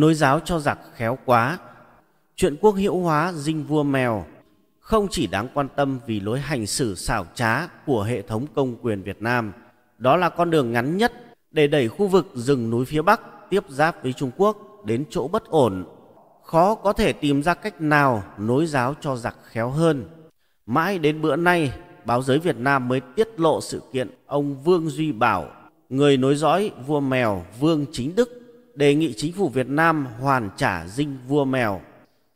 nối giáo cho giặc khéo quá. Chuyện quốc hữu hóa dinh vua mèo không chỉ đáng quan tâm vì lối hành xử xảo trá của hệ thống công quyền Việt Nam, đó là con đường ngắn nhất để đẩy khu vực rừng núi phía Bắc tiếp giáp với Trung Quốc đến chỗ bất ổn. Khó có thể tìm ra cách nào nối giáo cho giặc khéo hơn. Mãi đến bữa nay, báo giới Việt Nam mới tiết lộ sự kiện ông Vương Duy Bảo, người nối dõi vua mèo Vương Chính Đức đề nghị chính phủ Việt Nam hoàn trả dinh vua mèo.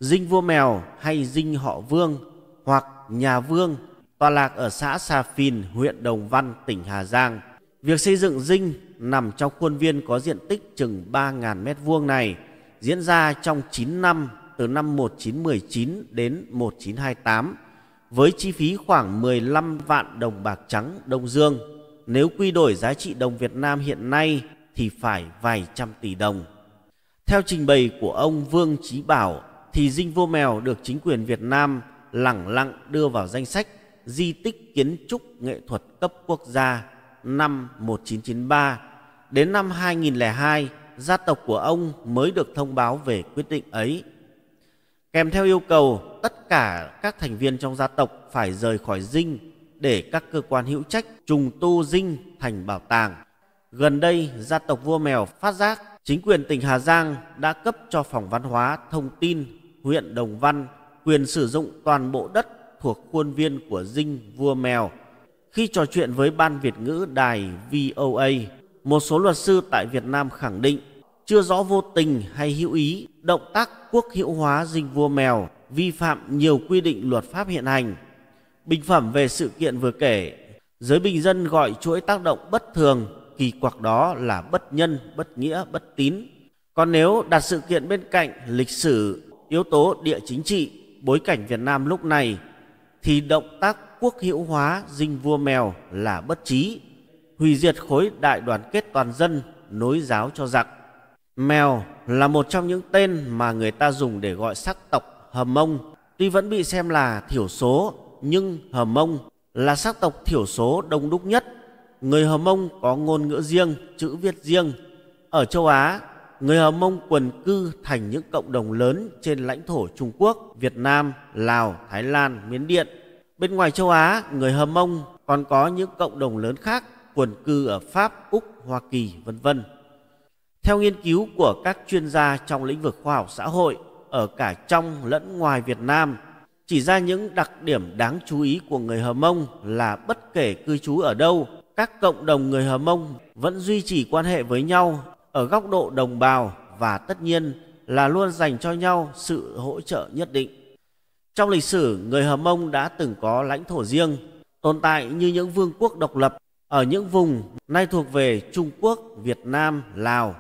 Dinh vua mèo hay dinh họ Vương hoặc nhà Vương tọa lạc ở xã Sa Phìn, huyện Đồng Văn, tỉnh Hà Giang. Việc xây dựng dinh nằm trong khuôn viên có diện tích chừng 3.000 m2 này diễn ra trong 9 năm từ năm 1919 đến 1928 với chi phí khoảng 15 vạn đồng bạc trắng Đông Dương. Nếu quy đổi giá trị đồng Việt Nam hiện nay thì phải vài trăm tỷ đồng. Theo trình bày của ông Vương Chí Bảo thì dinh vua mèo được chính quyền Việt Nam lẳng lặng đưa vào danh sách di tích kiến trúc nghệ thuật cấp quốc gia năm 1993. Đến năm 2002, gia tộc của ông mới được thông báo về quyết định ấy. Kèm theo yêu cầu tất cả các thành viên trong gia tộc phải rời khỏi dinh để các cơ quan hữu trách trùng tu dinh thành bảo tàng. Gần đây, gia tộc vua mèo phát giác chính quyền tỉnh Hà Giang đã cấp cho phòng văn hóa thông tin huyện Đồng Văn quyền sử dụng toàn bộ đất thuộc khuôn viên của dinh vua mèo. Khi trò chuyện với Ban Việt ngữ đài VOA, một số luật sư tại Việt Nam khẳng định chưa rõ vô tình hay hữu ý động tác quốc hữu hóa dinh vua mèo vi phạm nhiều quy định luật pháp hiện hành. Bình phẩm về sự kiện vừa kể, giới bình dân gọi chuỗi tác động bất thường kỳ quặc đó là bất nhân, bất nghĩa, bất tín. Còn nếu đặt sự kiện bên cạnh lịch sử, yếu tố địa chính trị, bối cảnh Việt Nam lúc này thì động tác quốc hữu hóa dinh vua mèo là bất trí, hủy diệt khối đại đoàn kết toàn dân, nối giáo cho giặc. Mèo là một trong những tên mà người ta dùng để gọi sắc tộc Hầm Mông, tuy vẫn bị xem là thiểu số nhưng Hầm Mông là sắc tộc thiểu số đông đúc nhất người Hờ Mông có ngôn ngữ riêng, chữ viết riêng. Ở châu Á, người Hờ Mông quần cư thành những cộng đồng lớn trên lãnh thổ Trung Quốc, Việt Nam, Lào, Thái Lan, Miến Điện. Bên ngoài châu Á, người Hờ Mông còn có những cộng đồng lớn khác quần cư ở Pháp, Úc, Hoa Kỳ, vân vân. Theo nghiên cứu của các chuyên gia trong lĩnh vực khoa học xã hội ở cả trong lẫn ngoài Việt Nam, chỉ ra những đặc điểm đáng chú ý của người Hờ Mông là bất kể cư trú ở đâu, các cộng đồng người Hờ Mông vẫn duy trì quan hệ với nhau ở góc độ đồng bào và tất nhiên là luôn dành cho nhau sự hỗ trợ nhất định. Trong lịch sử, người Hờ Mông đã từng có lãnh thổ riêng, tồn tại như những vương quốc độc lập ở những vùng nay thuộc về Trung Quốc, Việt Nam, Lào.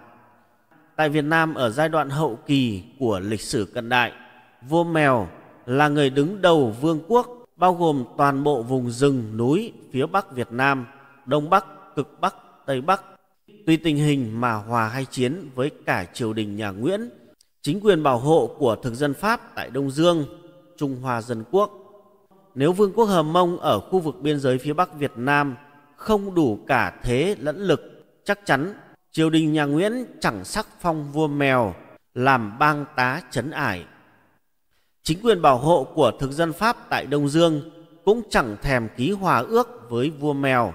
Tại Việt Nam ở giai đoạn hậu kỳ của lịch sử cận đại, vua Mèo là người đứng đầu vương quốc bao gồm toàn bộ vùng rừng núi phía Bắc Việt Nam – Đông Bắc, Cực Bắc, Tây Bắc. Tuy tình hình mà hòa hay chiến với cả triều đình nhà Nguyễn, chính quyền bảo hộ của thực dân Pháp tại Đông Dương, Trung Hoa Dân Quốc. Nếu Vương quốc Hàm Mông ở khu vực biên giới phía Bắc Việt Nam không đủ cả thế lẫn lực, chắc chắn triều đình nhà Nguyễn chẳng sắc phong vua mèo làm bang tá chấn ải. Chính quyền bảo hộ của thực dân Pháp tại Đông Dương cũng chẳng thèm ký hòa ước với vua mèo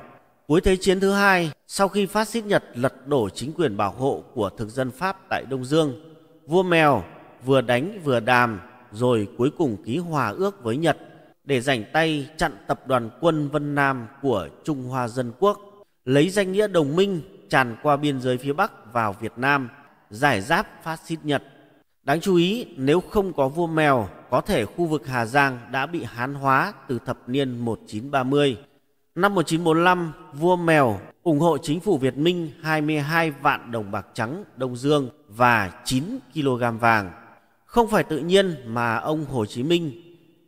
Cuối Thế chiến thứ hai, sau khi phát xít Nhật lật đổ chính quyền bảo hộ của thực dân Pháp tại Đông Dương, vua Mèo vừa đánh vừa đàm rồi cuối cùng ký hòa ước với Nhật để giành tay chặn tập đoàn quân Vân Nam của Trung Hoa Dân Quốc, lấy danh nghĩa đồng minh tràn qua biên giới phía Bắc vào Việt Nam, giải giáp phát xít Nhật. Đáng chú ý, nếu không có vua mèo, có thể khu vực Hà Giang đã bị hán hóa từ thập niên 1930. Năm 1945, vua Mèo ủng hộ chính phủ Việt Minh 22 vạn đồng bạc trắng Đông Dương và 9 kg vàng. Không phải tự nhiên mà ông Hồ Chí Minh,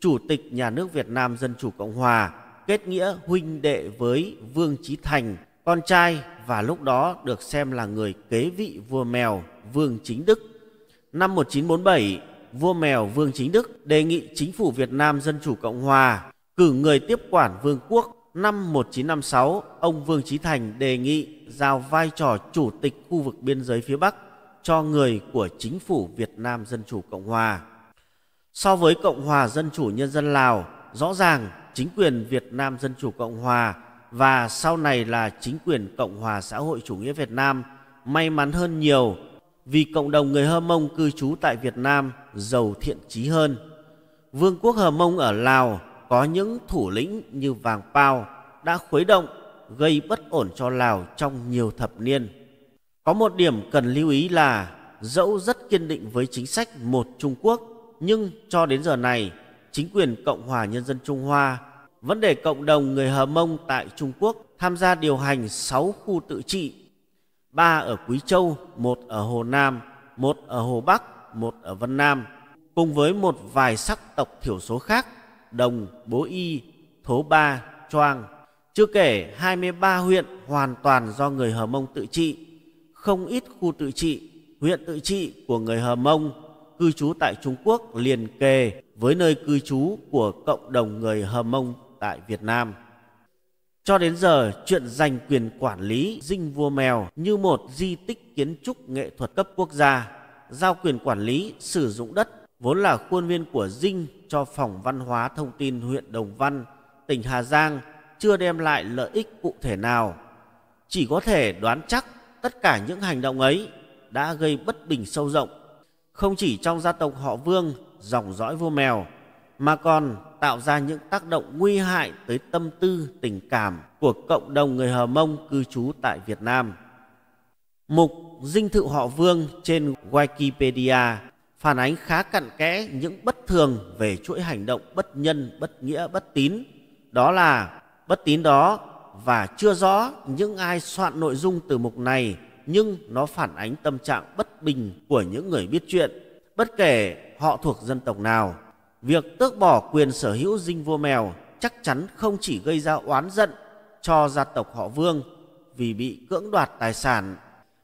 Chủ tịch Nhà nước Việt Nam Dân Chủ Cộng Hòa, kết nghĩa huynh đệ với Vương Trí Thành, con trai và lúc đó được xem là người kế vị vua Mèo Vương Chính Đức. Năm 1947, vua Mèo Vương Chính Đức đề nghị chính phủ Việt Nam Dân Chủ Cộng Hòa cử người tiếp quản vương quốc Năm 1956, ông Vương Trí Thành đề nghị giao vai trò chủ tịch khu vực biên giới phía Bắc cho người của chính phủ Việt Nam Dân Chủ Cộng Hòa. So với Cộng hòa Dân Chủ Nhân dân Lào, rõ ràng chính quyền Việt Nam Dân Chủ Cộng Hòa và sau này là chính quyền Cộng hòa xã hội chủ nghĩa Việt Nam may mắn hơn nhiều vì cộng đồng người Hơ Mông cư trú tại Việt Nam giàu thiện trí hơn. Vương quốc Hờ Mông ở Lào có những thủ lĩnh như Vàng Pao đã khuấy động, gây bất ổn cho Lào trong nhiều thập niên. Có một điểm cần lưu ý là dẫu rất kiên định với chính sách một Trung Quốc, nhưng cho đến giờ này, chính quyền Cộng hòa Nhân dân Trung Hoa vẫn để cộng đồng người Hờ Mông tại Trung Quốc tham gia điều hành 6 khu tự trị, 3 ở Quý Châu, 1 ở Hồ Nam, 1 ở Hồ Bắc, 1 ở Vân Nam, cùng với một vài sắc tộc thiểu số khác Đồng, Bố Y, Thố Ba, Choang. Chưa kể 23 huyện hoàn toàn do người Hờ Mông tự trị, không ít khu tự trị, huyện tự trị của người Hờ Mông cư trú tại Trung Quốc liền kề với nơi cư trú của cộng đồng người Hờ Mông tại Việt Nam. Cho đến giờ, chuyện giành quyền quản lý dinh vua mèo như một di tích kiến trúc nghệ thuật cấp quốc gia, giao quyền quản lý sử dụng đất vốn là khuôn viên của dinh cho Phòng Văn hóa Thông tin huyện Đồng Văn, tỉnh Hà Giang chưa đem lại lợi ích cụ thể nào. Chỉ có thể đoán chắc tất cả những hành động ấy đã gây bất bình sâu rộng, không chỉ trong gia tộc họ Vương, dòng dõi vua mèo, mà còn tạo ra những tác động nguy hại tới tâm tư, tình cảm của cộng đồng người Hờ Mông cư trú tại Việt Nam. Mục dinh thự họ Vương trên Wikipedia phản ánh khá cặn kẽ những bất thường về chuỗi hành động bất nhân, bất nghĩa, bất tín. Đó là bất tín đó và chưa rõ những ai soạn nội dung từ mục này nhưng nó phản ánh tâm trạng bất bình của những người biết chuyện, bất kể họ thuộc dân tộc nào. Việc tước bỏ quyền sở hữu dinh vua mèo chắc chắn không chỉ gây ra oán giận cho gia tộc họ Vương vì bị cưỡng đoạt tài sản.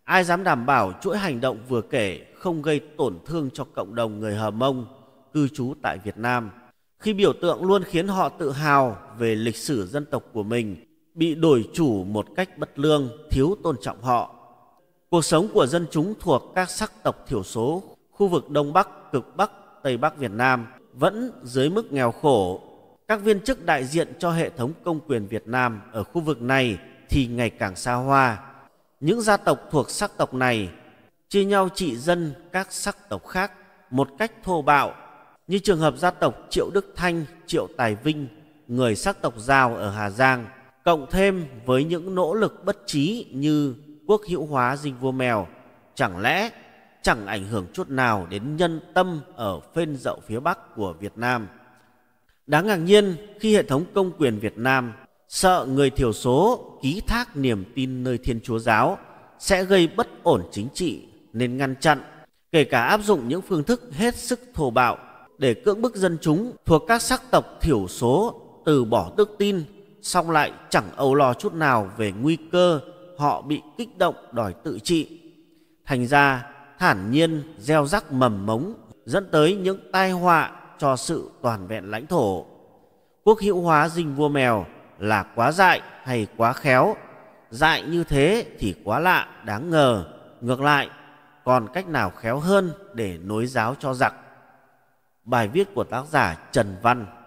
Ai dám đảm bảo chuỗi hành động vừa kể không gây tổn thương cho cộng đồng người Hờ Mông cư trú tại Việt Nam. Khi biểu tượng luôn khiến họ tự hào về lịch sử dân tộc của mình, bị đổi chủ một cách bất lương, thiếu tôn trọng họ. Cuộc sống của dân chúng thuộc các sắc tộc thiểu số, khu vực Đông Bắc, Cực Bắc, Tây Bắc Việt Nam vẫn dưới mức nghèo khổ. Các viên chức đại diện cho hệ thống công quyền Việt Nam ở khu vực này thì ngày càng xa hoa. Những gia tộc thuộc sắc tộc này chia nhau trị dân các sắc tộc khác một cách thô bạo như trường hợp gia tộc Triệu Đức Thanh, Triệu Tài Vinh, người sắc tộc Giao ở Hà Giang, cộng thêm với những nỗ lực bất trí như quốc hữu hóa dinh vua mèo, chẳng lẽ chẳng ảnh hưởng chút nào đến nhân tâm ở phên dậu phía Bắc của Việt Nam. Đáng ngạc nhiên khi hệ thống công quyền Việt Nam sợ người thiểu số ký thác niềm tin nơi Thiên Chúa Giáo sẽ gây bất ổn chính trị nên ngăn chặn, kể cả áp dụng những phương thức hết sức thô bạo để cưỡng bức dân chúng thuộc các sắc tộc thiểu số từ bỏ đức tin, song lại chẳng âu lo chút nào về nguy cơ họ bị kích động đòi tự trị. Thành ra, thản nhiên gieo rắc mầm mống dẫn tới những tai họa cho sự toàn vẹn lãnh thổ. Quốc hữu hóa dinh vua mèo là quá dại hay quá khéo? Dại như thế thì quá lạ, đáng ngờ. Ngược lại, còn cách nào khéo hơn để nối giáo cho giặc? Bài viết của tác giả Trần Văn